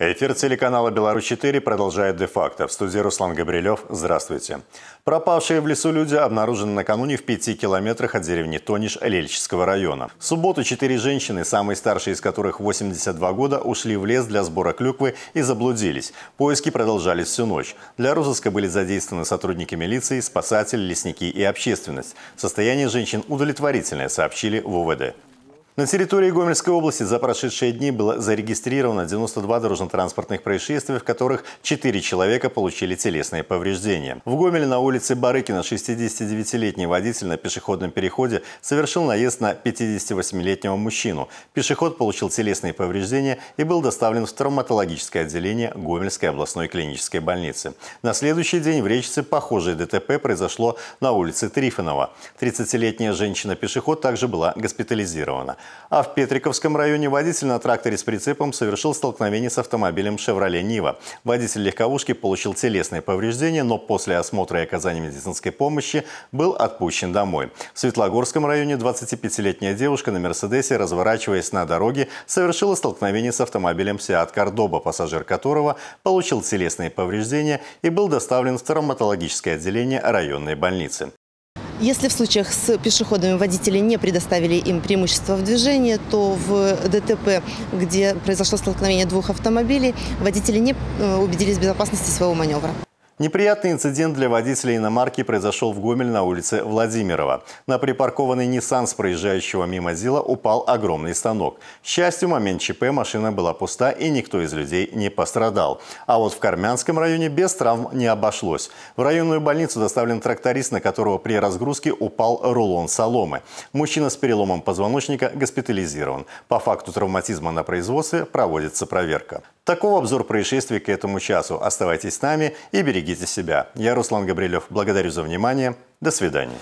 Эфир телеканала «Беларусь-4» продолжает де-факто. В студии Руслан Габрилев. Здравствуйте. Пропавшие в лесу люди обнаружены накануне в пяти километрах от деревни Тониш Лельческого района. В субботу четыре женщины, самые старшие из которых 82 года, ушли в лес для сбора клюквы и заблудились. Поиски продолжались всю ночь. Для розыска были задействованы сотрудники милиции, спасатели, лесники и общественность. Состояние женщин удовлетворительное, сообщили в УВД. На территории Гомельской области за прошедшие дни было зарегистрировано 92 дорожно-транспортных происшествия, в которых 4 человека получили телесные повреждения. В Гомеле на улице Барыкина 69-летний водитель на пешеходном переходе совершил наезд на 58-летнего мужчину. Пешеход получил телесные повреждения и был доставлен в травматологическое отделение Гомельской областной клинической больницы. На следующий день в Речице похожее ДТП произошло на улице Трифонова. 30-летняя женщина-пешеход также была госпитализирована. А в Петриковском районе водитель на тракторе с прицепом совершил столкновение с автомобилем «Шевроле Нива». Водитель легковушки получил телесные повреждения, но после осмотра и оказания медицинской помощи был отпущен домой. В Светлогорском районе 25-летняя девушка на «Мерседесе», разворачиваясь на дороге, совершила столкновение с автомобилем «Сиат Кордоба», пассажир которого получил телесные повреждения и был доставлен в травматологическое отделение районной больницы. Если в случаях с пешеходами водители не предоставили им преимущество в движении, то в ДТП, где произошло столкновение двух автомобилей, водители не э, убедились в безопасности своего маневра. Неприятный инцидент для водителя иномарки произошел в Гомель на улице Владимирова. На припаркованный Nissan с проезжающего мимо ЗИЛа упал огромный станок. К счастью, в момент ЧП машина была пуста и никто из людей не пострадал. А вот в Кармянском районе без травм не обошлось. В районную больницу доставлен тракторист, на которого при разгрузке упал рулон соломы. Мужчина с переломом позвоночника госпитализирован. По факту травматизма на производстве проводится проверка. Такого обзор происшествий к этому часу. Оставайтесь с нами и берегите себя. Я Руслан Габрилев. Благодарю за внимание. До свидания.